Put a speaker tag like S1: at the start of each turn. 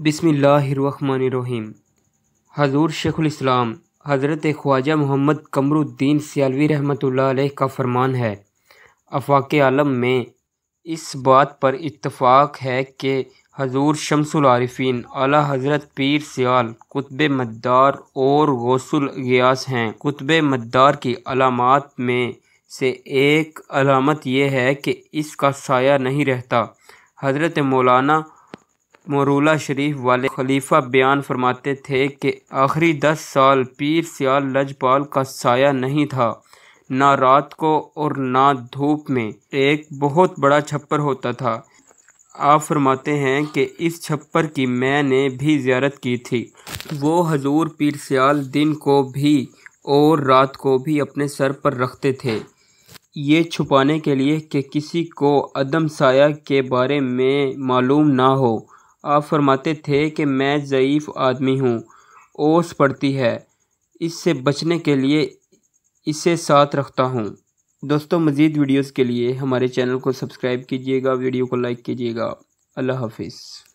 S1: बिसमीम हजूर इस्लाम हज़रत ख्वाजा मोहम्मद कमरुद्दीन सियालवी रहमत का फरमान है अफाक आलम में इस बात पर इत्तफाक है कि हजूर शमसुलारफिन अला हज़रत पीर सियाल कुतब मद्दार और गौसल गयास हैं कुतब मद्दार की अलामत में से एक अलामत यह है कि इसका साया नहीं रहता हज़रत मौलाना मोरूला शरीफ वाले खलीफा बयान फरमाते थे कि आखिरी दस साल पीर सियाल लजपाल का साया नहीं था ना रात को और ना धूप में एक बहुत बड़ा छप्पर होता था आप फरमाते हैं कि इस छप्पर की मैंने भी ज्यारत की थी वो हजूर पीर सियाल दिन को भी और रात को भी अपने सर पर रखते थे ये छुपाने के लिए कि किसी को अदम साया के बारे में मालूम ना हो आप फरमाते थे कि मैं ज़यीफ़ आदमी हूँ ओस पड़ती है इससे बचने के लिए इसे साथ रखता हूँ दोस्तों मज़ीद वीडियोस के लिए हमारे चैनल को सब्सक्राइब कीजिएगा वीडियो को लाइक कीजिएगा अल्लाह हाफिज़